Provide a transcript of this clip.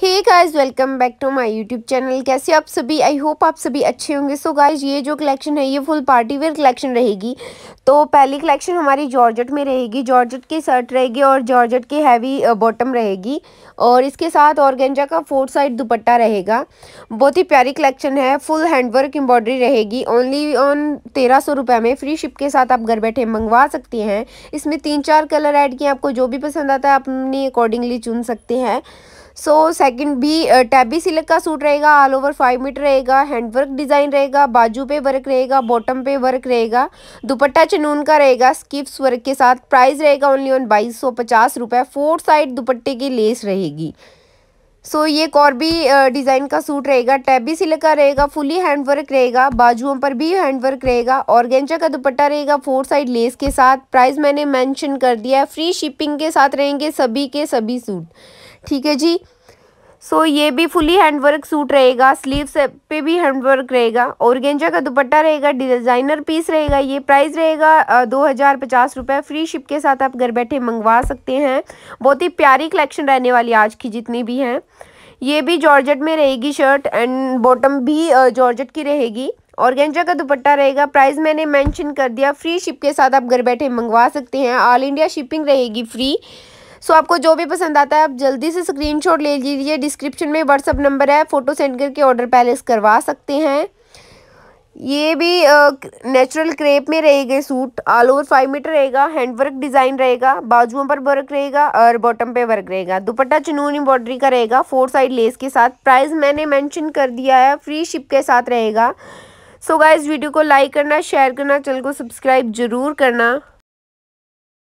hey guys welcome back to my YouTube channel कैसे आप सभी आई होप आप सभी अच्छे होंगे सो गाइस ये जो कलेक्शन है ये फुल पार्टी वेयर कलेक्शन रहेगी तो पहली कलेक्शन हमारी जॉर्जट में रहेगी जॉर्जट की शर्ट रहेगी और जॉर्जट की हैवी बॉटम रहेगी और इसके साथ ऑर्गेंजा का फोर साइड दुपट्टा रहेगा बहुत ही प्यारी कलेक्शन है फुल हैंडवर्क एम्ब्रॉयडरी रहेगी ओनली ऑन तेरह सौ रुपये में फ्री शिप के साथ आप घर बैठे मंगवा सकते हैं इसमें तीन चार कलर ऐड किए आपको जो भी पसंद आता है आप अपनी अकॉर्डिंगली चुन सकते हैं so second B tabby silk का सूट रहेगा ऑल ओवर फाइव मीटर रहेगा हैंडवर्क डिज़ाइन रहेगा बाजू पे वर्क रहेगा बॉटम पे वर्क रहेगा दुपट्टा चनून का रहेगा स्किप्स वर्क के साथ प्राइस रहेगा ओनली ऑन बाईस सौ पचास रुपये फोर साइड दुपट्टे की लेस रहेगी सो ये एक और भी डिज़ाइन का सूट रहेगा टैबी सिल्क का रहेगा फुली हैंडवर्क रहेगा बाजुओं पर भी हैंडवर्क रहेगा और का दुपट्टा रहेगा फोर साइड लेस के साथ प्राइस मैंने मेंशन कर दिया है फ्री शिपिंग के साथ रहेंगे सभी के सभी सूट ठीक है जी सो ये भी फुली हैंडवर्क सूट रहेगा स्लीव्स पे भी हैंडवर्क रहेगा और गेंजा का दुपट्टा रहेगा डिजाइनर पीस रहेगा ये प्राइस रहेगा दो हज़ार पचास रुपये फ्री शिप के साथ आप घर बैठे मंगवा सकते हैं बहुत ही प्यारी कलेक्शन रहने वाली आज की जितनी भी हैं ये भी जॉर्जेट में रहेगी शर्ट एंड बॉटम भी जॉर्जेट की रहेगी और गेंजा का दुपट्टा रहेगा प्राइस मैंने मेंशन कर दिया फ्री शिप के साथ आप घर बैठे मंगवा सकते हैं ऑल इंडिया शिपिंग रहेगी फ्री सो आपको जो भी पसंद आता है आप जल्दी से शॉट ले लीजिए डिस्क्रिप्शन में व्हाट्सअप नंबर है फ़ोटो सेंड करके ऑर्डर पैलेस करवा सकते हैं ये भी नेचुरल क्रेप में रहेगा suit all over five metre रहेगा हैंडवर्क डिज़ाइन रहेगा बाजुओं पर वर्क रहेगा और बॉटम पे वर्क रहेगा दुपट्टा चुनून एम्ब्रॉयडरी का रहेगा फोर साइड लेस के साथ प्राइस मैंने मेंशन कर दिया है फ्री शिप के साथ रहेगा सो so गाइस वीडियो को लाइक करना शेयर करना चैनल को सब्सक्राइब जरूर करना